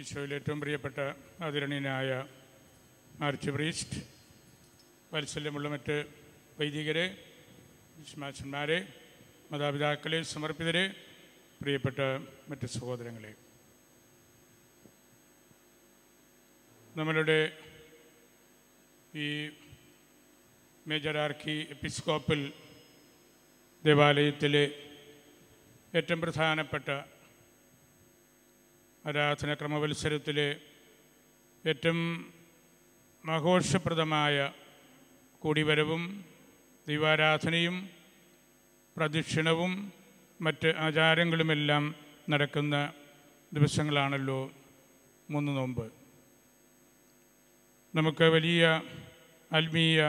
ഈശോയിൽ ഏറ്റവും പ്രിയപ്പെട്ട ആദരണീയനായ ആർച്ച് പ്രീസ്റ്റ് വാത്സല്യമുള്ള മറ്റ് വൈദികരെ വിശ്വാസന്മാരെ മാതാപിതാക്കളെ സമർപ്പിതരെ പ്രിയപ്പെട്ട മറ്റ് സഹോദരങ്ങളെ നമ്മളുടെ ഈ മേജർ ആർക്കി എപ്പിസ്കോപ്പൽ ദേവാലയത്തിലെ ഏറ്റവും പ്രധാനപ്പെട്ട ആരാധന ക്രമവത്സരത്തിൽ ഏറ്റവും മഹോഷപ്രദമായ കൂടിവരവും ദൈവാരാധനയും പ്രദക്ഷിണവും മറ്റ് ആചാരങ്ങളുമെല്ലാം നടക്കുന്ന ദിവസങ്ങളാണല്ലോ മൂന്ന് നോമ്പ് നമുക്ക് വലിയ ആത്മീയ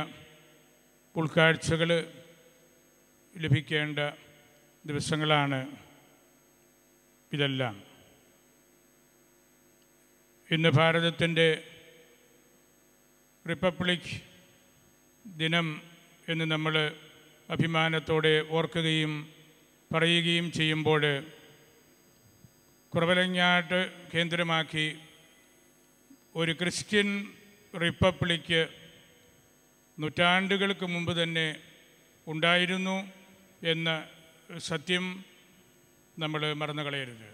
ഉൾക്കാഴ്ചകൾ ലഭിക്കേണ്ട ദിവസങ്ങളാണ് ഇതെല്ലാം ഇന്ന് ഭാരതത്തിൻ്റെ റിപ്പബ്ലിക് ദിനം എന്ന് നമ്മൾ അഭിമാനത്തോടെ ഓർക്കുകയും പറയുകയും ചെയ്യുമ്പോൾ കുറവലങ്ങാട്ട് കേന്ദ്രമാക്കി ഒരു ക്രിസ്ത്യൻ റിപ്പബ്ലിക് നൂറ്റാണ്ടുകൾക്ക് മുമ്പ് തന്നെ ഉണ്ടായിരുന്നു എന്ന സത്യം നമ്മൾ മറന്നു കളയരുത്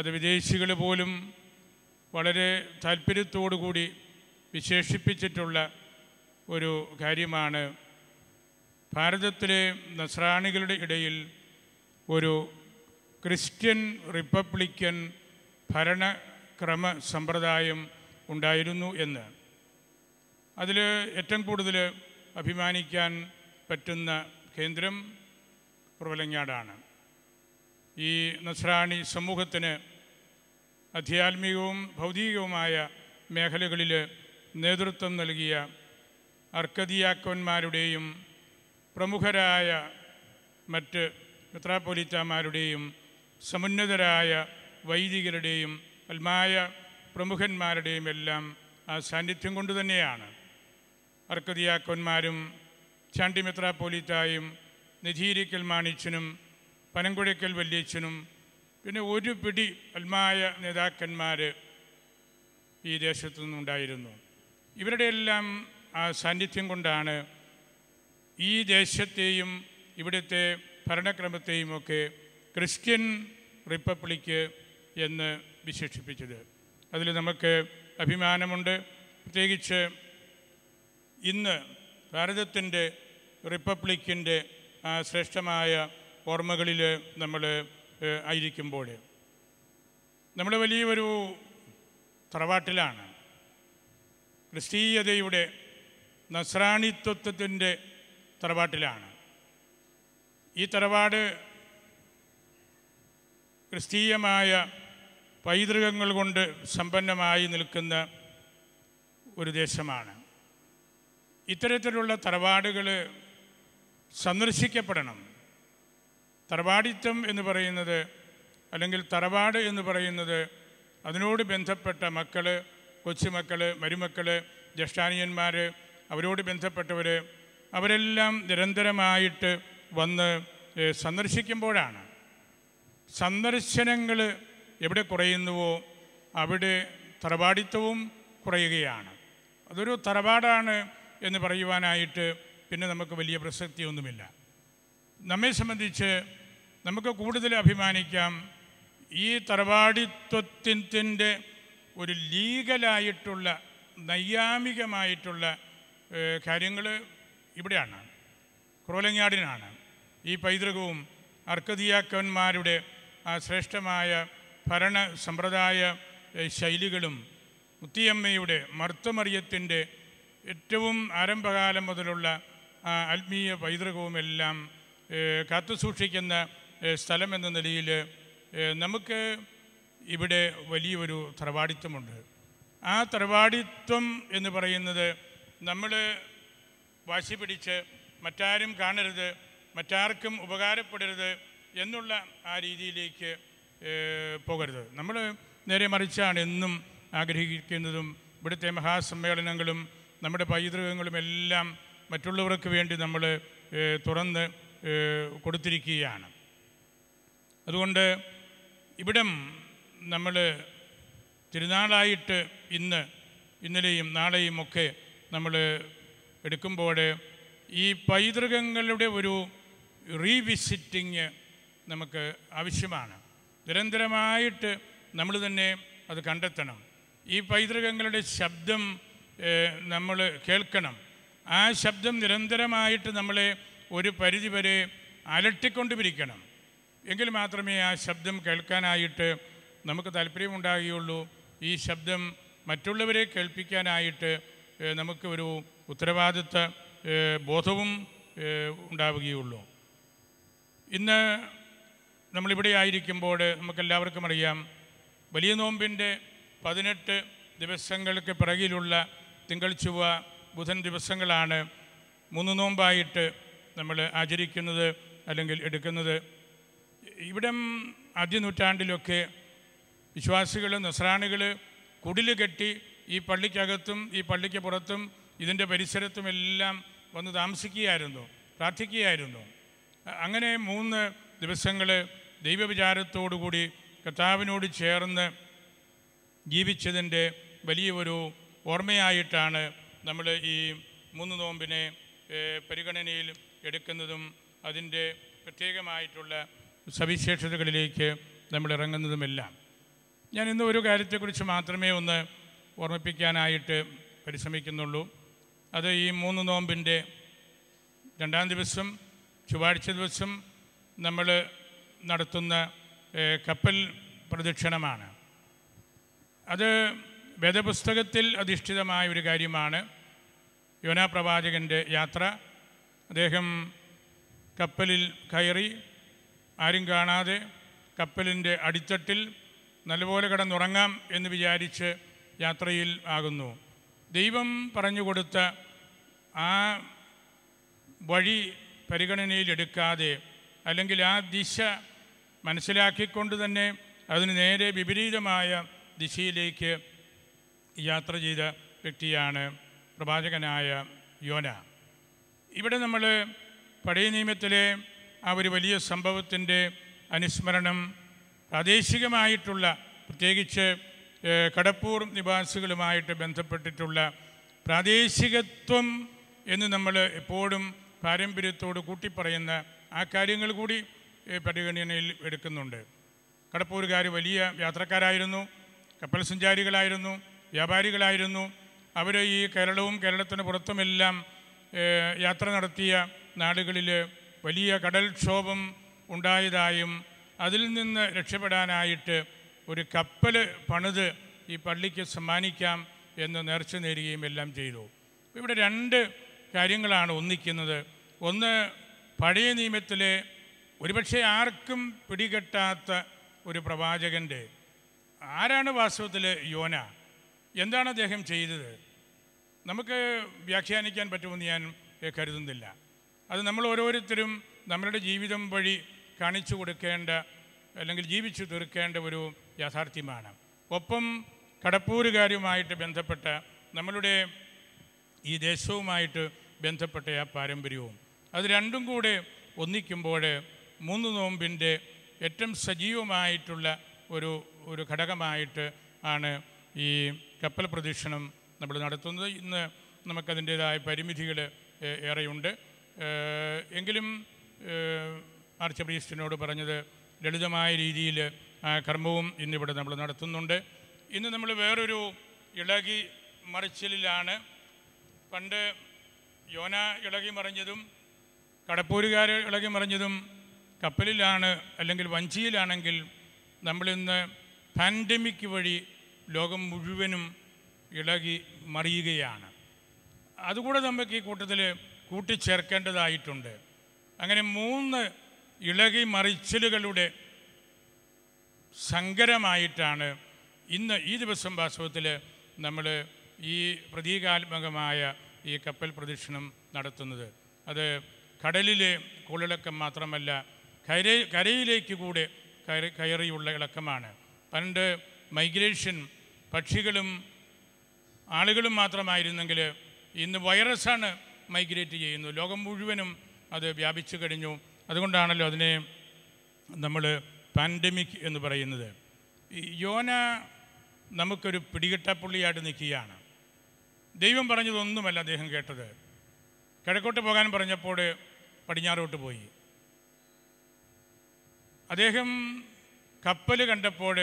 അത് വിദേശികൾ പോലും വളരെ കൂടി വിശേഷിപ്പിച്ചിട്ടുള്ള ഒരു കാര്യമാണ് ഭാരതത്തിലെ നസ്രാണികളുടെ ഇടയിൽ ഒരു ക്രിസ്ത്യൻ റിപ്പബ്ലിക്കൻ ഭരണക്രമ സമ്പ്രദായം ഉണ്ടായിരുന്നു എന്ന് അതിൽ ഏറ്റവും കൂടുതൽ അഭിമാനിക്കാൻ പറ്റുന്ന കേന്ദ്രം പുറവലങ്ങാടാണ് ഈ നസ്രാണി സമൂഹത്തിന് അധ്യാത്മികവും ഭൗതികവുമായ മേഖലകളിൽ നേതൃത്വം നൽകിയ അർക്കദിയാക്കന്മാരുടെയും പ്രമുഖരായ മറ്റ് മെത്രാപ്പൊലിത്താമാരുടെയും സമുന്നതരായ വൈദികരുടെയും അൽമായ പ്രമുഖന്മാരുടെയും എല്ലാം ആ സാന്നിധ്യം കൊണ്ടുതന്നെയാണ് അർക്കദിയാക്കന്മാരും ചാണ്ടി പോലീത്തായും നെജീരിക്കൽ മാണിച്ചനും പനങ്കുഴയ്ക്കൽ വല്യച്ചനും പിന്നെ ഒരു പിടി അത്മായ നേതാക്കന്മാർ ഈ ദേശത്തു നിന്നുണ്ടായിരുന്നു ഇവരുടെയെല്ലാം ആ സാന്നിധ്യം കൊണ്ടാണ് ഈ ദേശത്തെയും ഇവിടുത്തെ ഭരണക്രമത്തെയും ഒക്കെ ക്രിസ്ത്യൻ റിപ്പബ്ലിക്ക് എന്ന് വിശേഷിപ്പിച്ചത് അതിൽ നമുക്ക് അഭിമാനമുണ്ട് പ്രത്യേകിച്ച് ഇന്ന് ഭാരതത്തിൻ്റെ റിപ്പബ്ലിക്കിൻ്റെ ശ്രേഷ്ഠമായ ഓർമ്മകളിൽ നമ്മൾ ആയിരിക്കുമ്പോൾ നമ്മൾ വലിയൊരു തറവാട്ടിലാണ് ക്രിസ്തീയതയുടെ നസ്രാണിത്വത്വത്തിൻ്റെ തറവാട്ടിലാണ് ഈ തറവാട് ക്രിസ്തീയമായ പൈതൃകങ്ങൾ കൊണ്ട് സമ്പന്നമായി നിൽക്കുന്ന ഒരു ദേശമാണ് ഇത്തരത്തിലുള്ള തറവാടുകൾ സന്ദർശിക്കപ്പെടണം തറവാടിത്തം എന്ന് പറയുന്നത് അല്ലെങ്കിൽ തറവാട് എന്ന് പറയുന്നത് അതിനോട് ബന്ധപ്പെട്ട മക്കൾ കൊച്ചുമക്കൾ മരുമക്കൾ ജ്യേഷ്ഠാനിയന്മാർ അവരോട് ബന്ധപ്പെട്ടവർ അവരെല്ലാം നിരന്തരമായിട്ട് വന്ന് സന്ദർശിക്കുമ്പോഴാണ് സന്ദർശനങ്ങൾ എവിടെ കുറയുന്നുവോ അവിടെ തറവാടിത്തവും കുറയുകയാണ് അതൊരു തറവാടാണ് എന്ന് പറയുവാനായിട്ട് പിന്നെ നമുക്ക് വലിയ പ്രസക്തിയൊന്നുമില്ല നമ്മെ സംബന്ധിച്ച് നമുക്ക് കൂടുതൽ അഭിമാനിക്കാം ഈ തറവാടിത്വത്തിൻ്റെ ഒരു ലീഗലായിട്ടുള്ള നൈയാമികമായിട്ടുള്ള കാര്യങ്ങൾ ഇവിടെയാണ് ക്രോലങ്ങാടിനാണ് ഈ പൈതൃകവും അർക്കദിയാക്കന്മാരുടെ ആ ശ്രേഷ്ഠമായ ഭരണ സമ്പ്രദായ ശൈലികളും മുത്തിയമ്മയുടെ മർത്തമറിയത്തിൻ്റെ ഏറ്റവും ആരംഭകാലം മുതലുള്ള ആത്മീയ പൈതൃകവുമെല്ലാം കാത്തു സൂക്ഷിക്കുന്ന സ്ഥലം എന്ന നിലയിൽ നമുക്ക് ഇവിടെ വലിയൊരു തറവാടിത്വമുണ്ട് ആ തറവാടിത്വം എന്ന് പറയുന്നത് നമ്മൾ വാശി പിടിച്ച് മറ്റാരും കാണരുത് മറ്റാർക്കും ഉപകാരപ്പെടരുത് എന്നുള്ള ആ രീതിയിലേക്ക് പോകരുത് നമ്മൾ നേരെ മറിച്ചാണ് എന്നും ആഗ്രഹിക്കുന്നതും ഇവിടുത്തെ മഹാസമ്മേളനങ്ങളും നമ്മുടെ പൈതൃകങ്ങളും എല്ലാം മറ്റുള്ളവർക്ക് വേണ്ടി നമ്മൾ തുറന്ന് കൊടുത്തിരിക്കുകയാണ് അതുകൊണ്ട് ഇവിടെ നമ്മൾ തിരുനാളായിട്ട് ഇന്ന് ഇന്നലെയും നാളെയും ഒക്കെ നമ്മൾ എടുക്കുമ്പോൾ ഈ പൈതൃകങ്ങളുടെ ഒരു റീവിസിറ്റിങ് നമുക്ക് ആവശ്യമാണ് നിരന്തരമായിട്ട് നമ്മൾ തന്നെ അത് കണ്ടെത്തണം ഈ പൈതൃകങ്ങളുടെ ശബ്ദം നമ്മൾ കേൾക്കണം ആ ശബ്ദം നിരന്തരമായിട്ട് നമ്മളെ ഒരു പരിധിവരെ അലട്ടിക്കൊണ്ടുമിരിക്കണം എങ്കിൽ മാത്രമേ ആ ശബ്ദം കേൾക്കാനായിട്ട് നമുക്ക് താല്പര്യമുണ്ടാകുകയുള്ളൂ ഈ ശബ്ദം മറ്റുള്ളവരെ കേൾപ്പിക്കാനായിട്ട് നമുക്ക് ഒരു ഉത്തരവാദിത്വ ബോധവും ഉണ്ടാവുകയുള്ളൂ ഇന്ന് നമ്മളിവിടെ ആയിരിക്കുമ്പോൾ നമുക്കെല്ലാവർക്കും അറിയാം വലിയ നോമ്പിൻ്റെ പതിനെട്ട് ദിവസങ്ങൾക്ക് പിറകിലുള്ള തിങ്കൾ ചൊവ്വ ബുധൻ ദിവസങ്ങളാണ് മൂന്ന് നോമ്പായിട്ട് നമ്മൾ ആചരിക്കുന്നത് അല്ലെങ്കിൽ എടുക്കുന്നത് ഇവിടെ ആദ്യ നൂറ്റാണ്ടിലൊക്കെ വിശ്വാസികൾ നസ്രാണികൾ കുടിൽ കെട്ടി ഈ പള്ളിക്കകത്തും ഈ പള്ളിക്ക് പുറത്തും ഇതിൻ്റെ എല്ലാം വന്ന് താമസിക്കുകയായിരുന്നു പ്രാർത്ഥിക്കുകയായിരുന്നു അങ്ങനെ മൂന്ന് ദിവസങ്ങൾ ദൈവവിചാരത്തോടുകൂടി കർത്താവിനോട് ചേർന്ന് ജീവിച്ചതിൻ്റെ വലിയൊരു ഓർമ്മയായിട്ടാണ് നമ്മൾ ഈ മൂന്ന് നോമ്പിനെ പരിഗണനയിൽ എടുക്കുന്നതും അതിൻ്റെ പ്രത്യേകമായിട്ടുള്ള സവിശേഷതകളിലേക്ക് നമ്മൾ ഇറങ്ങുന്നതുമെല്ലാം ഞാൻ ഇന്ന് ഒരു കാര്യത്തെക്കുറിച്ച് മാത്രമേ ഒന്ന് ഓർമ്മിപ്പിക്കാനായിട്ട് പരിശ്രമിക്കുന്നുള്ളൂ അത് ഈ മൂന്ന് നോമ്പിൻ്റെ രണ്ടാം ദിവസം ചൊവ്വാഴ്ച ദിവസം നമ്മൾ നടത്തുന്ന കപ്പൽ പ്രദക്ഷിണമാണ് അത് വേദപുസ്തകത്തിൽ അധിഷ്ഠിതമായ ഒരു കാര്യമാണ് യോനാ പ്രവാചകൻ്റെ യാത്ര അദ്ദേഹം കപ്പലിൽ കയറി ആരും കാണാതെ കപ്പലിൻ്റെ അടിത്തട്ടിൽ നല്ലപോലെ കിടന്നുറങ്ങാം എന്ന് വിചാരിച്ച് യാത്രയിൽ ആകുന്നു ദൈവം പറഞ്ഞു കൊടുത്ത ആ വഴി പരിഗണനയിലെടുക്കാതെ അല്ലെങ്കിൽ ആ ദിശ മനസ്സിലാക്കിക്കൊണ്ട് തന്നെ അതിന് നേരെ വിപരീതമായ ദിശയിലേക്ക് യാത്ര ചെയ്ത വ്യക്തിയാണ് പ്രവാചകനായ യോന ഇവിടെ നമ്മൾ പഴയ നിയമത്തിലെ ആ ഒരു വലിയ സംഭവത്തിൻ്റെ അനുസ്മരണം പ്രാദേശികമായിട്ടുള്ള പ്രത്യേകിച്ച് കടപ്പൂർ നിവാസികളുമായിട്ട് ബന്ധപ്പെട്ടിട്ടുള്ള പ്രാദേശികത്വം എന്ന് നമ്മൾ എപ്പോഴും പാരമ്പര്യത്തോട് കൂട്ടിപ്പറയുന്ന ആ കാര്യങ്ങൾ കൂടി പരിഗണനയിൽ എടുക്കുന്നുണ്ട് കടപ്പൂരുകാർ വലിയ യാത്രക്കാരായിരുന്നു കപ്പൽ സഞ്ചാരികളായിരുന്നു വ്യാപാരികളായിരുന്നു അവർ ഈ കേരളവും കേരളത്തിന് പുറത്തുമെല്ലാം യാത്ര നടത്തിയ നാടുകളിൽ വലിയ കടൽക്ഷോഭം ഉണ്ടായതായും അതിൽ നിന്ന് രക്ഷപ്പെടാനായിട്ട് ഒരു കപ്പൽ പണിത് ഈ പള്ളിക്ക് സമ്മാനിക്കാം എന്ന് നേർച്ച നേരുകയും എല്ലാം ചെയ്തു ഇവിടെ രണ്ട് കാര്യങ്ങളാണ് ഒന്നിക്കുന്നത് ഒന്ന് പഴയ നിയമത്തിലെ ഒരുപക്ഷെ ആർക്കും പിടികെട്ടാത്ത ഒരു പ്രവാചകൻ്റെ ആരാണ് വാസ്തവത്തിൽ യോന എന്താണ് അദ്ദേഹം ചെയ്തത് നമുക്ക് വ്യാഖ്യാനിക്കാൻ പറ്റുമെന്ന് ഞാൻ കരുതുന്നില്ല അത് നമ്മൾ ഓരോരുത്തരും നമ്മളുടെ ജീവിതം വഴി കാണിച്ചു കൊടുക്കേണ്ട അല്ലെങ്കിൽ ജീവിച്ചു തീർക്കേണ്ട ഒരു യാഥാർത്ഥ്യമാണ് ഒപ്പം കടപ്പൂരുകാരുമായിട്ട് ബന്ധപ്പെട്ട നമ്മളുടെ ഈ ദേശവുമായിട്ട് ബന്ധപ്പെട്ട ആ പാരമ്പര്യവും അത് രണ്ടും കൂടെ ഒന്നിക്കുമ്പോൾ മൂന്ന് നോമ്പിൻ്റെ ഏറ്റവും സജീവമായിട്ടുള്ള ഒരു ഒരു ഘടകമായിട്ട് ആണ് ഈ കപ്പൽ പ്രദക്ഷിണം നമ്മൾ നടത്തുന്നത് ഇന്ന് നമുക്കതിൻ്റേതായ പരിമിതികൾ ഏറെയുണ്ട് എങ്കിലും ആർച്ച് പ്രീസ്റ്റിനോട് പറഞ്ഞത് ലളിതമായ രീതിയിൽ കർമ്മവും ഇന്നിവിടെ നമ്മൾ നടത്തുന്നുണ്ട് ഇന്ന് നമ്മൾ വേറൊരു ഇളകി മറിച്ചിലാണ് പണ്ട് യോന ഇളകി മറിഞ്ഞതും കടപ്പൂരുകാർ ഇളകി മറിഞ്ഞതും കപ്പലിലാണ് അല്ലെങ്കിൽ വഞ്ചിയിലാണെങ്കിൽ നമ്മളിന്ന് പാൻഡമിക് വഴി ലോകം മുഴുവനും ഇളകി മറിയുകയാണ് അതുകൂടെ നമുക്ക് ഈ കൂട്ടത്തിൽ കൂട്ടിച്ചേർക്കേണ്ടതായിട്ടുണ്ട് അങ്ങനെ മൂന്ന് ഇളകി മറിച്ചിലുകളുടെ സങ്കരമായിട്ടാണ് ഇന്ന് ഈ ദിവസം വാസ്തവത്തിൽ നമ്മൾ ഈ പ്രതീകാത്മകമായ ഈ കപ്പൽ പ്രദക്ഷിണം നടത്തുന്നത് അത് കടലിലെ കുളിളക്കം മാത്രമല്ല കര കരയിലേക്ക് കൂടെ കയറി കയറിയുള്ള ഇളക്കമാണ് പണ്ട് മൈഗ്രേഷൻ പക്ഷികളും ആളുകളും മാത്രമായിരുന്നെങ്കിൽ ഇന്ന് വൈറസാണ് മൈഗ്രേറ്റ് ചെയ്യുന്നത് ലോകം മുഴുവനും അത് വ്യാപിച്ചു കഴിഞ്ഞു അതുകൊണ്ടാണല്ലോ അതിനെ നമ്മൾ പാൻഡമിക് എന്ന് പറയുന്നത് യോന നമുക്കൊരു പിടികിട്ടപ്പുള്ളിയായിട്ട് നിൽക്കുകയാണ് ദൈവം പറഞ്ഞതൊന്നുമല്ല അദ്ദേഹം കേട്ടത് കിഴക്കോട്ട് പോകാൻ പറഞ്ഞപ്പോൾ പടിഞ്ഞാറോട്ട് പോയി അദ്ദേഹം കപ്പൽ കണ്ടപ്പോൾ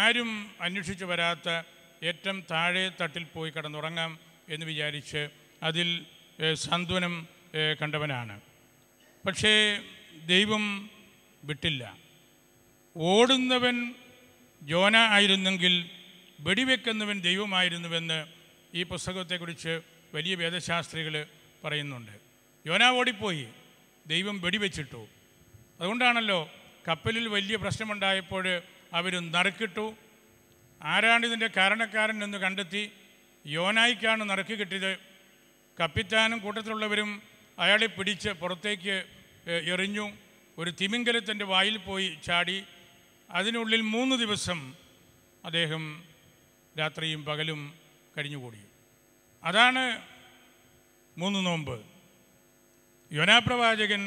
ആരും അന്വേഷിച്ച് വരാത്ത ഏറ്റവും താഴെ തട്ടിൽ പോയി കിടന്നുറങ്ങാം എന്ന് വിചാരിച്ച് അതിൽ സാന്ത്വനം കണ്ടവനാണ് പക്ഷേ ദൈവം വിട്ടില്ല ഓടുന്നവൻ ജോന ആയിരുന്നെങ്കിൽ വെടിവെക്കുന്നവൻ ദൈവമായിരുന്നുവെന്ന് ഈ പുസ്തകത്തെക്കുറിച്ച് വലിയ വേദശാസ്ത്രികൾ പറയുന്നുണ്ട് യോന ഓടിപ്പോയി ദൈവം വെടിവെച്ചിട്ടു അതുകൊണ്ടാണല്ലോ കപ്പലിൽ വലിയ പ്രശ്നമുണ്ടായപ്പോൾ അവർ നറുക്കിട്ടു ആരാണിതിൻ്റെ കാരണക്കാരൻ എന്ന് കണ്ടെത്തി യോനായിക്കാണ് നറുക്ക് കിട്ടിയത് കപ്പിത്താനും കൂട്ടത്തിലുള്ളവരും അയാളെ പിടിച്ച് പുറത്തേക്ക് എറിഞ്ഞു ഒരു തിമിങ്കലത്തിൻ്റെ വായിൽ പോയി ചാടി അതിനുള്ളിൽ മൂന്ന് ദിവസം അദ്ദേഹം രാത്രിയും പകലും കഴിഞ്ഞുകൂടി അതാണ് മൂന്ന് നോമ്പ് യോനാപ്രവാചകൻ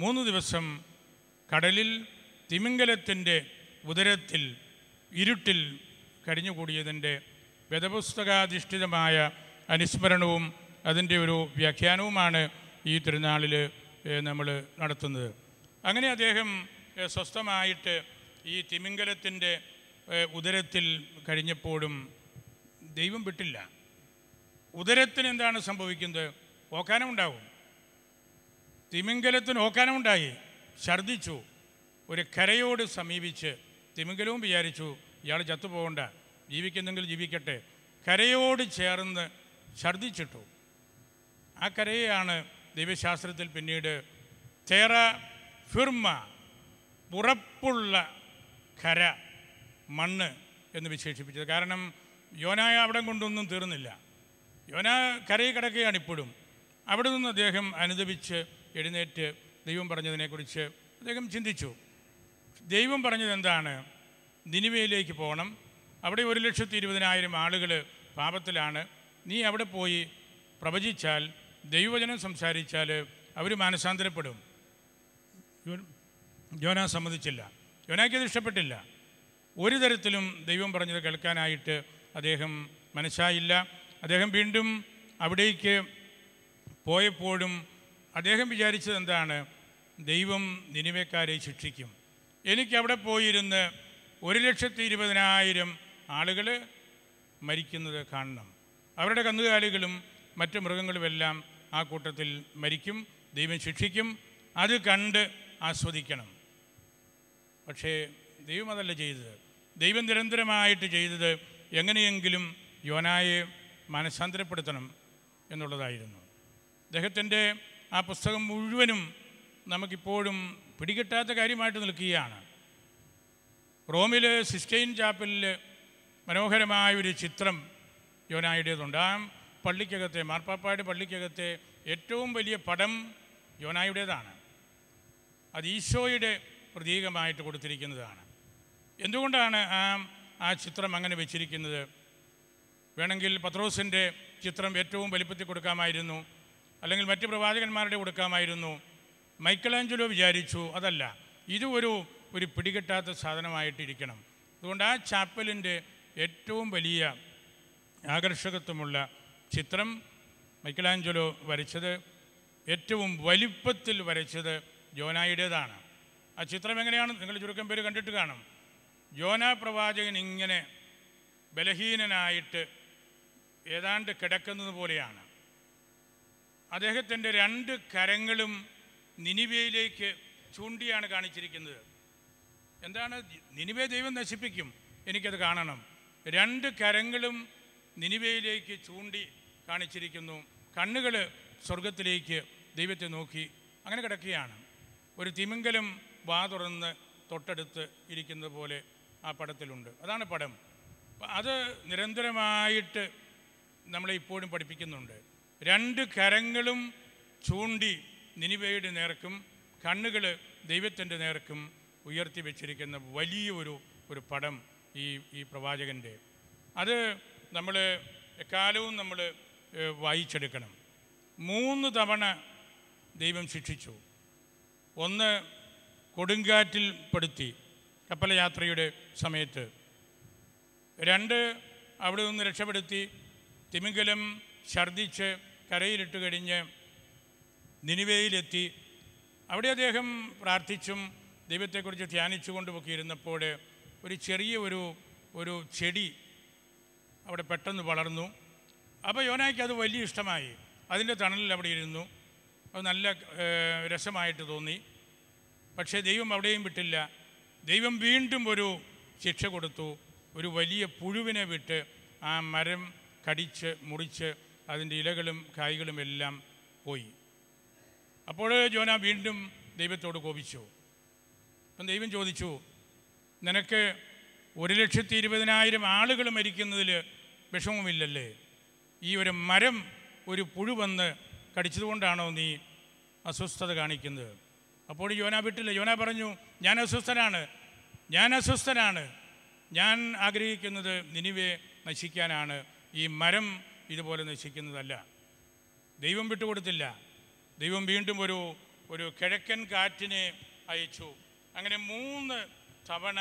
മൂന്ന് ദിവസം കടലിൽ തിമിംഗലത്തിൻ്റെ ഉദരത്തിൽ ഇരുട്ടിൽ കഴിഞ്ഞുകൂടിയതിൻ്റെ വേദപുസ്തകാധിഷ്ഠിതമായ അനുസ്മരണവും അതിൻ്റെ ഒരു വ്യാഖ്യാനവുമാണ് ഈ തിരുനാളിൽ നമ്മൾ നടത്തുന്നത് അങ്ങനെ അദ്ദേഹം സ്വസ്ഥമായിട്ട് ഈ തിമിംഗലത്തിൻ്റെ ഉദരത്തിൽ കഴിഞ്ഞപ്പോഴും ദൈവം വിട്ടില്ല ഉദരത്തിന് എന്താണ് സംഭവിക്കുന്നത് ഓക്കാനമുണ്ടാവും തിമിംഗലത്തിന് ഓക്കാനമുണ്ടായി ഛർദിച്ചു ഒരു കരയോട് സമീപിച്ച് തിമിംഗലവും വിചാരിച്ചു ഇയാൾ ചത്തുപോകണ്ട ജീവിക്കുന്നെങ്കിൽ ജീവിക്കട്ടെ കരയോട് ചേർന്ന് ഛർദ്ദിച്ചിട്ടു ആ കരയെയാണ് ദൈവശാസ്ത്രത്തിൽ പിന്നീട് തേറ ഫിർമ ഉറപ്പുള്ള കര മണ്ണ് എന്ന് വിശേഷിപ്പിച്ചത് കാരണം യോനായ അവിടെ കൊണ്ടൊന്നും തീർന്നില്ല യോന കരയിൽ കിടക്കുകയാണ് ഇപ്പോഴും അവിടെ നിന്ന് അദ്ദേഹം അനുദപിച്ച് എഴുന്നേറ്റ് ദൈവം പറഞ്ഞതിനെക്കുറിച്ച് അദ്ദേഹം ചിന്തിച്ചു ദൈവം പറഞ്ഞത് എന്താണ് നിനിമയിലേക്ക് പോകണം അവിടെ ഒരു ലക്ഷത്തി ഇരുപതിനായിരം ആളുകൾ പാപത്തിലാണ് നീ അവിടെ പോയി പ്രവചിച്ചാൽ ദൈവവചനം സംസാരിച്ചാൽ അവർ മാനസാന്തരപ്പെടും ജോന സമ്മതിച്ചില്ല ജോനായ്ക്ക് അത് ഇഷ്ടപ്പെട്ടില്ല ഒരു തരത്തിലും ദൈവം പറഞ്ഞത് കേൾക്കാനായിട്ട് അദ്ദേഹം മനസ്സായില്ല അദ്ദേഹം വീണ്ടും അവിടേക്ക് പോയപ്പോഴും അദ്ദേഹം വിചാരിച്ചത് എന്താണ് ദൈവം നിനിവേക്കാരെ ശിക്ഷിക്കും എനിക്ക് അവിടെ പോയിരുന്ന് ഒരു ലക്ഷത്തി ഇരുപതിനായിരം ആളുകൾ മരിക്കുന്നത് കാണണം അവരുടെ കന്നുകാലികളും മറ്റ് മൃഗങ്ങളുമെല്ലാം ആ കൂട്ടത്തിൽ മരിക്കും ദൈവം ശിക്ഷിക്കും അത് കണ്ട് ആസ്വദിക്കണം പക്ഷേ ദൈവം അതല്ല ചെയ്തത് ദൈവം നിരന്തരമായിട്ട് ചെയ്തത് എങ്ങനെയെങ്കിലും യോനായെ മനസാന്തരപ്പെടുത്തണം എന്നുള്ളതായിരുന്നു അദ്ദേഹത്തിൻ്റെ ആ പുസ്തകം മുഴുവനും നമുക്കിപ്പോഴും പിടികിട്ടാത്ത കാര്യമായിട്ട് നിൽക്കുകയാണ് റോമിലെ സിസ്റ്റൈൻ ചാപ്പലിൽ മനോഹരമായ ഒരു ചിത്രം യോനായുടേതുണ്ട് ആ പള്ളിക്കകത്തെ മാർപ്പാപ്പായുടെ പള്ളിക്കകത്തെ ഏറ്റവും വലിയ പടം യോനായുടേതാണ് അത് ഈശോയുടെ പ്രതീകമായിട്ട് കൊടുത്തിരിക്കുന്നതാണ് എന്തുകൊണ്ടാണ് ആ ആ ചിത്രം അങ്ങനെ വെച്ചിരിക്കുന്നത് വേണമെങ്കിൽ പത്രോസിൻ്റെ ചിത്രം ഏറ്റവും വലിപ്പത്തിൽ കൊടുക്കാമായിരുന്നു അല്ലെങ്കിൽ മറ്റ് പ്രവാചകന്മാരുടെ കൊടുക്കാമായിരുന്നു മൈക്കലാഞ്ചലോ വിചാരിച്ചു അതല്ല ഇത് ഒരു ഒരു പിടികിട്ടാത്ത സാധനമായിട്ടിരിക്കണം അതുകൊണ്ട് ആ ചാപ്പലിൻ്റെ ഏറ്റവും വലിയ ആകർഷകത്വമുള്ള ചിത്രം മൈക്കിളാഞ്ചലോ വരച്ചത് ഏറ്റവും വലിപ്പത്തിൽ വരച്ചത് ജോനായുടേതാണ് ആ ചിത്രം എങ്ങനെയാണ് നിങ്ങൾ ചുരുക്കം പേര് കണ്ടിട്ട് കാണും ജോന പ്രവാചകൻ ഇങ്ങനെ ബലഹീനനായിട്ട് ഏതാണ്ട് കിടക്കുന്നത് പോലെയാണ് അദ്ദേഹത്തിൻ്റെ രണ്ട് കരങ്ങളും നിനിവയിലേക്ക് ചൂണ്ടിയാണ് കാണിച്ചിരിക്കുന്നത് എന്താണ് നിനിവേ ദൈവം നശിപ്പിക്കും എനിക്കത് കാണണം രണ്ട് കരങ്ങളും നിനിവയിലേക്ക് ചൂണ്ടി കാണിച്ചിരിക്കുന്നു കണ്ണുകൾ സ്വർഗത്തിലേക്ക് ദൈവത്തെ നോക്കി അങ്ങനെ കിടക്കുകയാണ് ഒരു തിമിങ്കലും വാ തുറന്ന് തൊട്ടടുത്ത് ഇരിക്കുന്നത് പോലെ ആ പടത്തിലുണ്ട് അതാണ് പടം അത് നിരന്തരമായിട്ട് നമ്മളെ ഇപ്പോഴും പഠിപ്പിക്കുന്നുണ്ട് രണ്ട് കരങ്ങളും ചൂണ്ടി നിനിവയുടെ നേർക്കും കണ്ണുകൾ ദൈവത്തിൻ്റെ നേർക്കും ഉയർത്തി വെച്ചിരിക്കുന്ന വലിയ ഒരു ഒരു പടം ഈ ഈ പ്രവാചകൻ്റെ അത് നമ്മൾ എക്കാലവും നമ്മൾ വായിച്ചെടുക്കണം മൂന്ന് തവണ ദൈവം ശിക്ഷിച്ചു ഒന്ന് കൊടുങ്കാറ്റിൽ പെടുത്തി കപ്പലയാത്രയുടെ സമയത്ത് രണ്ട് അവിടെ നിന്ന് രക്ഷപ്പെടുത്തി തിമിംഗലം ഛർദിച്ച് കരയിലിട്ട് കഴിഞ്ഞ് നിനിവേയിലെത്തി അവിടെ അദ്ദേഹം പ്രാർത്ഥിച്ചും ദൈവത്തെക്കുറിച്ച് ധ്യാനിച്ചുകൊണ്ടുമൊക്കെ ഇരുന്നപ്പോൾ ഒരു ചെറിയ ഒരു ഒരു ചെടി അവിടെ പെട്ടെന്ന് വളർന്നു അപ്പോൾ യോനായ്ക്ക് അത് വലിയ ഇഷ്ടമായി അതിൻ്റെ തണലിൽ അവിടെ ഇരുന്നു അത് നല്ല രസമായിട്ട് തോന്നി പക്ഷേ ദൈവം അവിടെയും വിട്ടില്ല ദൈവം വീണ്ടും ഒരു ശിക്ഷ കൊടുത്തു ഒരു വലിയ പുഴുവിനെ വിട്ട് ആ മരം കടിച്ച് മുറിച്ച് അതിൻ്റെ ഇലകളും കായ്കളും എല്ലാം പോയി അപ്പോൾ ജോന വീണ്ടും ദൈവത്തോട് കോപിച്ചു അപ്പം ദൈവം ചോദിച്ചു നിനക്ക് ഒരു ലക്ഷത്തി ഇരുപതിനായിരം ആളുകൾ മരിക്കുന്നതിൽ വിഷമമില്ലല്ലേ ഈ ഒരു മരം ഒരു പുഴു വന്ന് കടിച്ചതുകൊണ്ടാണോ നീ അസ്വസ്ഥത കാണിക്കുന്നത് അപ്പോൾ യോന വിട്ടില്ല യോന പറഞ്ഞു ഞാൻ അസ്വസ്ഥനാണ് ഞാൻ അസ്വസ്ഥനാണ് ഞാൻ ആഗ്രഹിക്കുന്നത് നിനിവെ നശിക്കാനാണ് ഈ മരം ഇതുപോലെ നശിക്കുന്നതല്ല ദൈവം വിട്ടുകൊടുത്തില്ല ദൈവം വീണ്ടും ഒരു ഒരു കിഴക്കൻ കാറ്റിനെ അയച്ചു അങ്ങനെ മൂന്ന് തവണ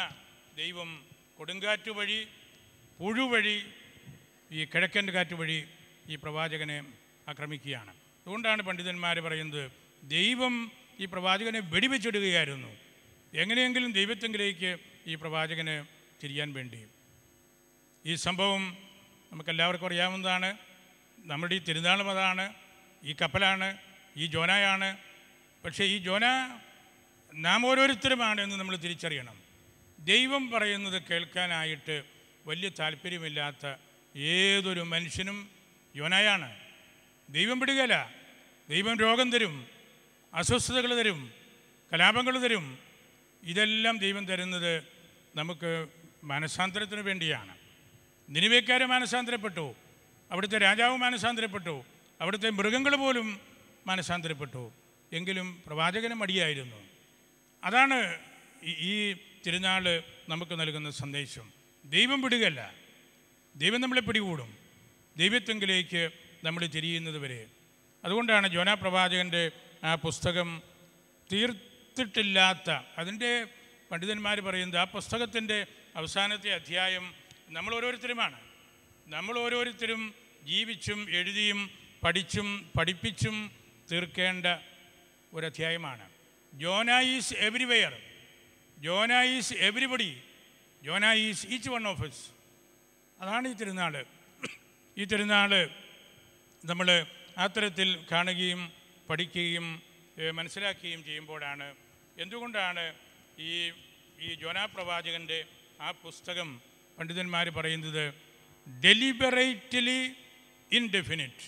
ദൈവം കൊടുങ്കാറ്റ് വഴി പുഴു വഴി ഈ കിഴക്കൻ കാറ്റ് വഴി ഈ പ്രവാചകനെ ആക്രമിക്കുകയാണ് അതുകൊണ്ടാണ് പണ്ഡിതന്മാർ പറയുന്നത് ദൈവം ഈ പ്രവാചകനെ വെടിവെച്ചിടുകയായിരുന്നു എങ്ങനെയെങ്കിലും ദൈവത്തെങ്കിലേക്ക് ഈ പ്രവാചകന് തിരിയാൻ വേണ്ടി ഈ സംഭവം നമുക്കെല്ലാവർക്കും അറിയാവുന്നതാണ് നമ്മുടെ ഈ തിരുനാളും അതാണ് ഈ കപ്പലാണ് ഈ ജോനായാണ് പക്ഷേ ഈ ജോന നാം ഓരോരുത്തരുമാണ് എന്ന് നമ്മൾ തിരിച്ചറിയണം ദൈവം പറയുന്നത് കേൾക്കാനായിട്ട് വലിയ താല്പര്യമില്ലാത്ത ഏതൊരു മനുഷ്യനും യോനായാണ് ദൈവം വിടുകയില്ല ദൈവം രോഗം തരും അസ്വസ്ഥതകൾ തരും കലാപങ്ങൾ തരും ഇതെല്ലാം ദൈവം തരുന്നത് നമുക്ക് മാനസാന്തരത്തിന് വേണ്ടിയാണ് നിനിവേക്കാരെ മാനസാന്തരപ്പെട്ടു അവിടുത്തെ രാജാവ് മാനസാന്തരപ്പെട്ടു അവിടുത്തെ മൃഗങ്ങൾ പോലും മാനസാന്തരപ്പെട്ടു എങ്കിലും പ്രവാചകനും മടിയായിരുന്നു അതാണ് ഈ തിരുനാൾ നമുക്ക് നൽകുന്ന സന്ദേശം ദൈവം വിടുകയല്ല ദൈവം നമ്മളെ പിടികൂടും ദൈവത്വങ്കിലേക്ക് നമ്മൾ തിരിയുന്നത് വരെ അതുകൊണ്ടാണ് ജോന പ്രവാചകൻ്റെ ആ പുസ്തകം തീർത്തിട്ടില്ലാത്ത അതിൻ്റെ പണ്ഡിതന്മാർ പറയുന്നത് ആ പുസ്തകത്തിൻ്റെ അവസാനത്തെ അധ്യായം നമ്മൾ ഓരോരുത്തരുമാണ് നമ്മൾ ഓരോരുത്തരും ജീവിച്ചും എഴുതിയും പഠിച്ചും പഠിപ്പിച്ചും തീർക്കേണ്ട ഒരധ്യായമാണ് Jonah is everywhere. Jonah is everybody. Jonah is each one of us. അതാണ് ഈ തിരുനാൾ ഈ തിരുനാൾ നമ്മൾ അത്തരത്തിൽ കാണുകയും പഠിക്കുകയും മനസ്സിലാക്കുകയും ചെയ്യുമ്പോഴാണ് എന്തുകൊണ്ടാണ് ഈ ഈ ജോനാ പ്രവാചകൻ്റെ ആ പുസ്തകം പണ്ഡിതന്മാർ പറയുന്നത് ഡെലിബറേറ്റ്ലി ഇൻഡെഫിനിറ്റ്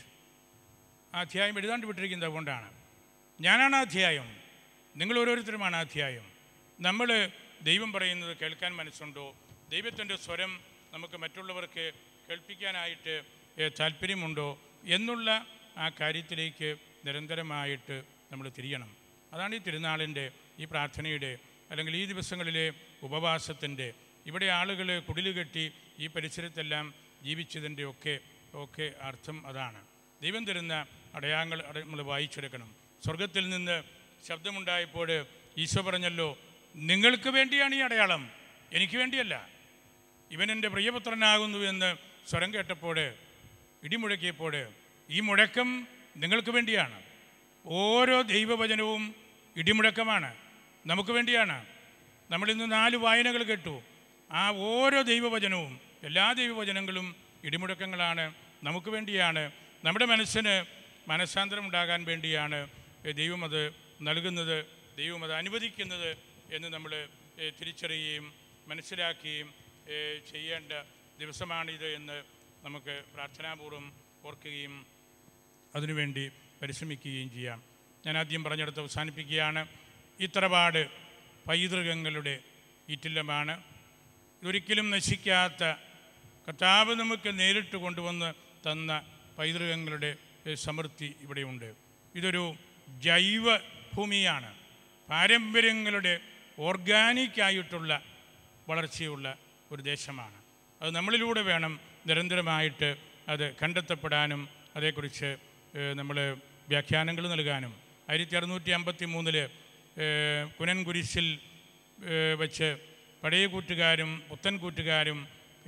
അധ്യായം എഴുതാണ്ട് വിട്ടിരിക്കുന്നത് കൊണ്ടാണ് ഞാനാണ് അധ്യായം നിങ്ങൾ ഓരോരുത്തരുമാണ് അധ്യായം നമ്മൾ ദൈവം പറയുന്നത് കേൾക്കാൻ മനസ്സുണ്ടോ ദൈവത്തിൻ്റെ സ്വരം നമുക്ക് മറ്റുള്ളവർക്ക് കേൾപ്പിക്കാനായിട്ട് താല്പര്യമുണ്ടോ എന്നുള്ള ആ കാര്യത്തിലേക്ക് നിരന്തരമായിട്ട് നമ്മൾ തിരിയണം അതാണ് ഈ തിരുനാളിൻ്റെ ഈ പ്രാർത്ഥനയുടെ അല്ലെങ്കിൽ ഈ ദിവസങ്ങളിലെ ഉപവാസത്തിൻ്റെ ഇവിടെ ആളുകൾ കെട്ടി ഈ പരിസരത്തെല്ലാം ജീവിച്ചതിൻ്റെ ഒക്കെ ഒക്കെ അർത്ഥം അതാണ് ദൈവം തരുന്ന അടയാങ്ങൾ നമ്മൾ വായിച്ചെടുക്കണം സ്വർഗത്തിൽ നിന്ന് ശബ്ദമുണ്ടായപ്പോൾ ഈശോ പറഞ്ഞല്ലോ നിങ്ങൾക്ക് വേണ്ടിയാണ് ഈ അടയാളം എനിക്ക് വേണ്ടിയല്ല ഇവൻ എൻ്റെ പ്രിയപുത്രനാകുന്നു എന്ന് സ്വരം കേട്ടപ്പോൾ ഇടിമുഴക്കിയപ്പോൾ ഈ മുഴക്കം നിങ്ങൾക്ക് വേണ്ടിയാണ് ഓരോ ദൈവവചനവും ഇടിമുഴക്കമാണ് നമുക്ക് വേണ്ടിയാണ് നമ്മളിന്ന് നാല് വായനകൾ കേട്ടു ആ ഓരോ ദൈവവചനവും എല്ലാ ദൈവവചനങ്ങളും ഇടിമുഴക്കങ്ങളാണ് നമുക്ക് വേണ്ടിയാണ് നമ്മുടെ മനസ്സിന് മനഃശാന്തരം ഉണ്ടാകാൻ വേണ്ടിയാണ് ദൈവം അത് നൽകുന്നത് ദൈവം അത് അനുവദിക്കുന്നത് എന്ന് നമ്മൾ തിരിച്ചറിയുകയും മനസ്സിലാക്കുകയും ചെയ്യേണ്ട ദിവസമാണിത് എന്ന് നമുക്ക് പ്രാർത്ഥനാപൂർവ്വം ഓർക്കുകയും അതിനുവേണ്ടി പരിശ്രമിക്കുകയും ചെയ്യാം ഞാൻ ആദ്യം പറഞ്ഞെടുത്ത് അവസാനിപ്പിക്കുകയാണ് ഇത്രപാട് പൈതൃകങ്ങളുടെ ഈറ്റില്ലമാണ് ഇതൊരിക്കലും നശിക്കാത്ത കർത്താവ് നമുക്ക് നേരിട്ട് കൊണ്ടുവന്ന് തന്ന പൈതൃകങ്ങളുടെ സമൃദ്ധി ഇവിടെയുണ്ട് ഇതൊരു ജൈവ ഭൂമിയാണ് പാരമ്പര്യങ്ങളുടെ ഓർഗാനിക്കായിട്ടുള്ള വളർച്ചയുള്ള ഒരു ദേശമാണ് അത് നമ്മളിലൂടെ വേണം നിരന്തരമായിട്ട് അത് കണ്ടെത്തപ്പെടാനും അതേക്കുറിച്ച് നമ്മൾ വ്യാഖ്യാനങ്ങൾ നൽകാനും ആയിരത്തി അറുന്നൂറ്റി അമ്പത്തി മൂന്നില് കുനൻകുരിശിൽ വച്ച് പഴയ കൂട്ടുകാരും പുത്തൻ കൂട്ടുകാരും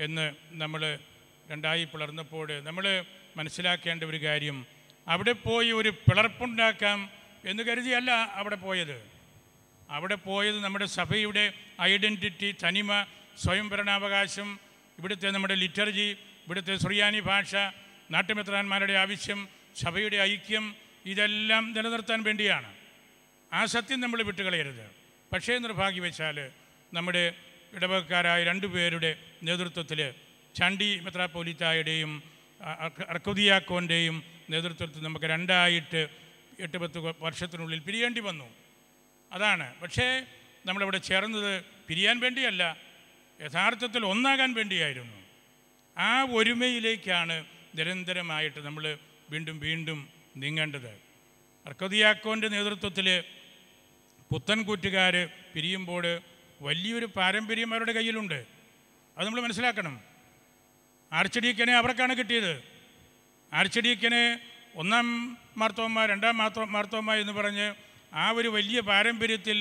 എന്ന് നമ്മൾ രണ്ടായി പിളർന്നപ്പോൾ നമ്മൾ മനസ്സിലാക്കേണ്ട ഒരു കാര്യം അവിടെ പോയി ഒരു പിളർപ്പുണ്ടാക്കാം എന്ന് കരുതിയല്ല അവിടെ പോയത് അവിടെ പോയത് നമ്മുടെ സഭയുടെ ഐഡൻറ്റിറ്റി തനിമ സ്വയംഭരണാവകാശം ഇവിടുത്തെ നമ്മുടെ ലിറ്റർജി ഇവിടുത്തെ സുറിയാനി ഭാഷ നാട്ടുമിത്രാന്മാരുടെ ആവശ്യം സഭയുടെ ഐക്യം ഇതെല്ലാം നിലനിർത്താൻ വേണ്ടിയാണ് ആ സത്യം നമ്മൾ വിട്ടുകളയരുത് പക്ഷേ നിർഭാഗ്യവശാൽ നമ്മുടെ ഇടവകക്കാരായ പേരുടെ നേതൃത്വത്തിൽ ചണ്ടി മെത്രാപ്പോലിത്തായുടെയും അർക്കുദിയാക്കോൻ്റെയും നേതൃത്വത്തിൽ നമുക്ക് രണ്ടായിട്ട് എട്ട് പത്ത് വർഷത്തിനുള്ളിൽ പിരിയേണ്ടി വന്നു അതാണ് പക്ഷേ നമ്മളിവിടെ ചേർന്നത് പിരിയാൻ വേണ്ടിയല്ല യഥാർത്ഥത്തിൽ ഒന്നാകാൻ വേണ്ടിയായിരുന്നു ആ ഒരുമയിലേക്കാണ് നിരന്തരമായിട്ട് നമ്മൾ വീണ്ടും വീണ്ടും നീങ്ങേണ്ടത് അർക്കതിയാക്കോൻ്റെ നേതൃത്വത്തിൽ പുത്തൻകൂറ്റുകാർ പിരിയുമ്പോൾ വലിയൊരു പാരമ്പര്യം അവരുടെ കയ്യിലുണ്ട് അത് നമ്മൾ മനസ്സിലാക്കണം ആർച്ചഡീക്കനെ അവർക്കാണ് കിട്ടിയത് ആർച്ചഡീക്കനെ ഒന്നാം മാർത്തോമ്മ രണ്ടാം മാത്രം മാർത്തോമ്മ എന്ന് പറഞ്ഞ് ആ ഒരു വലിയ പാരമ്പര്യത്തിൽ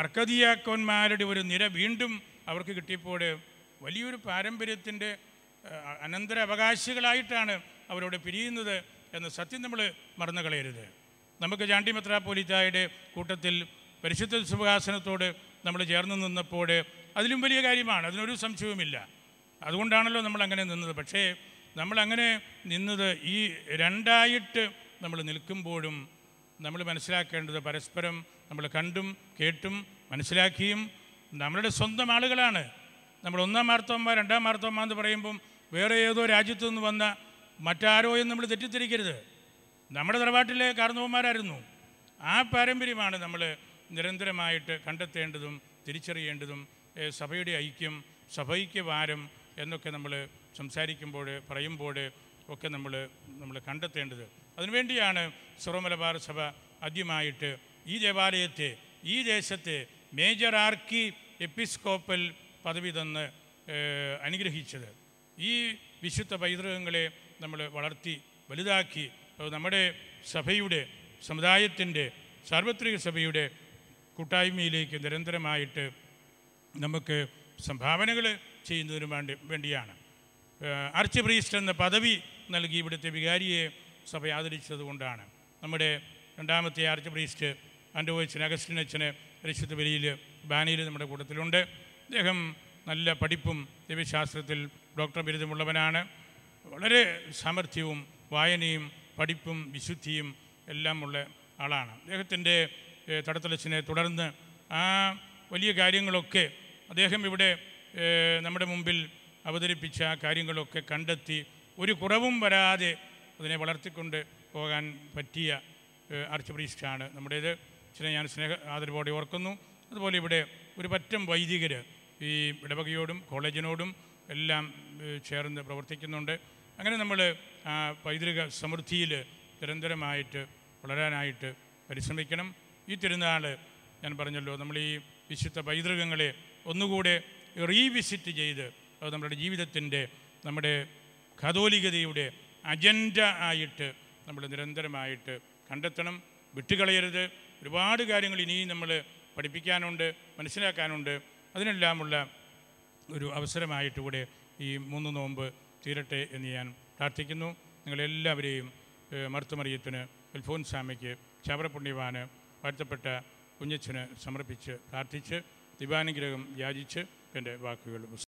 അർക്കതിയാക്കോന്മാരുടെ ഒരു നിര വീണ്ടും അവർക്ക് കിട്ടിയപ്പോൾ വലിയൊരു പാരമ്പര്യത്തിൻ്റെ അനന്തര അവകാശികളായിട്ടാണ് അവരോട് പിരിയുന്നത് എന്ന് സത്യം നമ്മൾ മറന്നു കളയരുത് നമുക്ക് ചാണ്ടി പോലീത്തായുടെ കൂട്ടത്തിൽ പരിശുദ്ധ സുഭാസനത്തോട് നമ്മൾ ചേർന്ന് നിന്നപ്പോൾ അതിലും വലിയ കാര്യമാണ് അതിനൊരു സംശയവുമില്ല അതുകൊണ്ടാണല്ലോ നമ്മൾ അങ്ങനെ നിന്നത് പക്ഷേ നമ്മളങ്ങനെ നിന്നത് ഈ രണ്ടായിട്ട് നമ്മൾ നിൽക്കുമ്പോഴും നമ്മൾ മനസ്സിലാക്കേണ്ടത് പരസ്പരം നമ്മൾ കണ്ടും കേട്ടും മനസ്സിലാക്കിയും നമ്മളുടെ സ്വന്തം ആളുകളാണ് നമ്മൾ ഒന്നാം മാർത്തോമ്മ രണ്ടാം മാർത്തോമ്മ എന്ന് പറയുമ്പം വേറെ ഏതോ രാജ്യത്തു നിന്ന് വന്ന മറ്റാരോ എന്ന് നമ്മൾ തെറ്റിദ്ധരിക്കരുത് നമ്മുടെ തറവാട്ടിലെ കാർന്നവന്മാരായിരുന്നു ആ പാരമ്പര്യമാണ് നമ്മൾ നിരന്തരമായിട്ട് കണ്ടെത്തേണ്ടതും തിരിച്ചറിയേണ്ടതും സഭയുടെ ഐക്യം സഭയ്ക്ക് വാരം എന്നൊക്കെ നമ്മൾ സംസാരിക്കുമ്പോൾ പറയുമ്പോൾ ഒക്കെ നമ്മൾ നമ്മൾ കണ്ടെത്തേണ്ടത് അതിനുവേണ്ടിയാണ് സർവമലബാർ സഭ ആദ്യമായിട്ട് ഈ ദേവാലയത്തെ ഈ ദേശത്തെ മേജർ ആർക്കി എപ്പിസ്കോപ്പൽ പദവി തന്ന് അനുഗ്രഹിച്ചത് ഈ വിശുദ്ധ പൈതൃകങ്ങളെ നമ്മൾ വളർത്തി വലുതാക്കി നമ്മുടെ സഭയുടെ സമുദായത്തിൻ്റെ സാർവത്രിക സഭയുടെ കൂട്ടായ്മയിലേക്ക് നിരന്തരമായിട്ട് നമുക്ക് സംഭാവനകൾ ചെയ്യുന്നതിന് വേണ്ടി വേണ്ടിയാണ് ആർച്ച് പ്രീസ്റ്റ് എന്ന പദവി നൽകി ഇവിടുത്തെ വികാരിയെ സഭ കൊണ്ടാണ് നമ്മുടെ രണ്ടാമത്തെ ആർച്ച് പ്രീസ്റ്റ് അഗസ്റ്റിൻ അച്ഛന് പരിശുദ്ധ ബലിയിൽ ബാനിയിൽ നമ്മുടെ കൂട്ടത്തിലുണ്ട് അദ്ദേഹം നല്ല പഠിപ്പും ദിവ്യശാസ്ത്രത്തിൽ ഡോക്ടർ ബിരുദമുള്ളവനാണ് വളരെ സാമർഥ്യവും വായനയും പഠിപ്പും വിശുദ്ധിയും എല്ലാം ഉള്ള ആളാണ് അദ്ദേഹത്തിൻ്റെ തടത്തലച്ചിനെ തുടർന്ന് ആ വലിയ കാര്യങ്ങളൊക്കെ അദ്ദേഹം ഇവിടെ നമ്മുടെ മുമ്പിൽ അവതരിപ്പിച്ച കാര്യങ്ങളൊക്കെ കണ്ടെത്തി ഒരു കുറവും വരാതെ അതിനെ വളർത്തിക്കൊണ്ട് പോകാൻ പറ്റിയ ആർച്ച് പ്രീസ്റ്റാണ് നമ്മുടേത് ചില ഞാൻ സ്നേഹ ആദരവോടെ ഓർക്കുന്നു അതുപോലെ ഇവിടെ ഒരു പറ്റം വൈദികർ ഈ ഇടവകയോടും കോളേജിനോടും എല്ലാം ചേർന്ന് പ്രവർത്തിക്കുന്നുണ്ട് അങ്ങനെ നമ്മൾ പൈതൃക സമൃദ്ധിയിൽ നിരന്തരമായിട്ട് വളരാനായിട്ട് പരിശ്രമിക്കണം ഈ തിരുനാൾ ഞാൻ പറഞ്ഞല്ലോ നമ്മൾ ഈ വിശുദ്ധ പൈതൃകങ്ങളെ ഒന്നുകൂടെ റീവിസിറ്റ് ചെയ്ത് അത് നമ്മുടെ ജീവിതത്തിൻ്റെ നമ്മുടെ കാതോലികതയുടെ അജണ്ട ആയിട്ട് നമ്മൾ നിരന്തരമായിട്ട് കണ്ടെത്തണം വിട്ടുകളയരുത് ഒരുപാട് കാര്യങ്ങൾ ഇനിയും നമ്മൾ പഠിപ്പിക്കാനുണ്ട് മനസ്സിലാക്കാനുണ്ട് അതിനെല്ലാമുള്ള ഒരു അവസരമായിട്ട് ഈ മൂന്ന് നോമ്പ് തീരട്ടെ എന്ന് ഞാൻ പ്രാർത്ഥിക്കുന്നു നിങ്ങളെല്ലാവരെയും മർത്തുമറിയത്തിന് സ്വാമിക്ക് ചാവറപ്പുണ്യവാന് വാഴ്ത്തപ്പെട്ട കുഞ്ഞച്ഛന് സമർപ്പിച്ച് പ്രാർത്ഥിച്ച് ദിവാനുഗ്രഹം യാചിച്ച് എൻ്റെ വാക്കുകൾ